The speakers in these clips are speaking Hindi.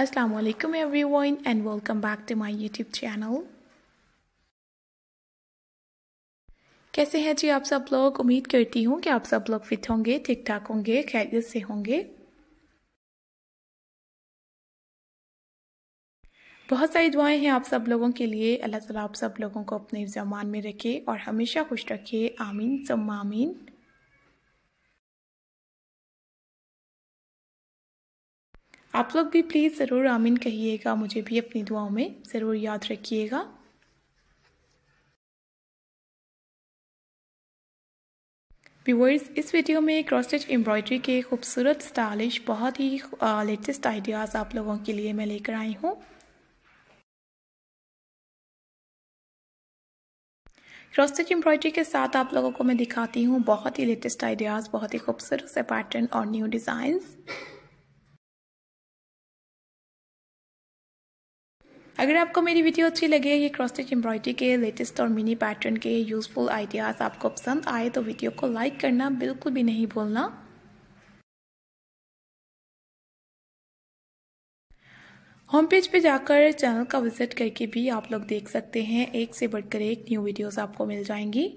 Assalamu alaikum everyone and welcome back to my YouTube channel. कैसे हैं जी आप सब लोग उम्मीद करती हूँ कि आप सब लोग फिट होंगे ठीक ठाक होंगे खैरियत से होंगे बहुत सारी दुआएं हैं आप सब लोगों के लिए अल्लाह ताला आप सब लोगों को अपने जमान में रखे और हमेशा खुश रखे आमीन सम्मा आमीन आप लोग भी प्लीज़ ज़रूर आमीन कहिएगा मुझे भी अपनी दुआओं में ज़रूर याद रखिएगा व्यूअर्स इस वीडियो में क्रॉस्टेच एम्ब्रॉयडरी के खूबसूरत स्टाइलिश बहुत ही लेटेस्ट आइडियाज़ आप लोगों के लिए मैं लेकर आई हूँ क्रॉस्टेच एम्ब्रॉयडरी के साथ आप लोगों को मैं दिखाती हूँ बहुत ही लेटेस्ट आइडियाज़ बहुत ही खूबसूरत से पैटर्न और न्यू डिज़ाइंस अगर आपको मेरी वीडियो अच्छी लगे ये क्रॉस एम्ब्रॉयडरी के लेटेस्ट और मिनी पैटर्न के यूजफुल आइडियाज़ आपको पसंद आए तो वीडियो को लाइक करना बिल्कुल भी नहीं भूलना होम पेज पे जाकर चैनल का विजिट करके भी आप लोग देख सकते हैं एक से बढ़कर एक न्यू वीडियोस आपको मिल जाएंगी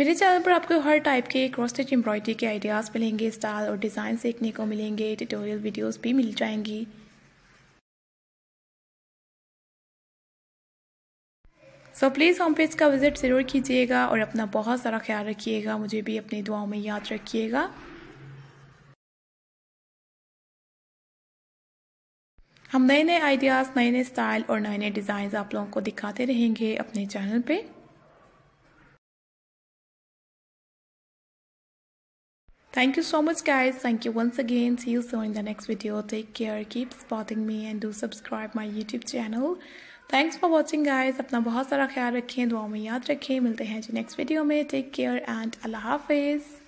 मेरे चैनल पर आपको हर टाइप के क्रॉस एम्ब्रॉयडरी के आइडियाज़ मिलेंगे स्टाइल और डिज़ाइन सीखने को मिलेंगे ट्यूटोरियल वीडियोस भी मिल जाएंगी सो प्लीज़ होम पेज का विज़िट ज़रूर कीजिएगा और अपना बहुत सारा ख्याल रखिएगा मुझे भी अपनी दुआओं में याद रखिएगा हम नए नए आइडियाज़ नए नए स्टाइल और नए नए डिज़ाइन आप लोगों को दिखाते रहेंगे अपने चैनल पे Thank you so much, guys. Thank you once again. See you soon in the next video. Take care. Keep spotting me and do subscribe my YouTube channel. Thanks for watching, guys. अपना bahut सारा ख्याल rakhein, दुआ में याद rakhein. Milte hain जी next video में Take care and Allah hafiz.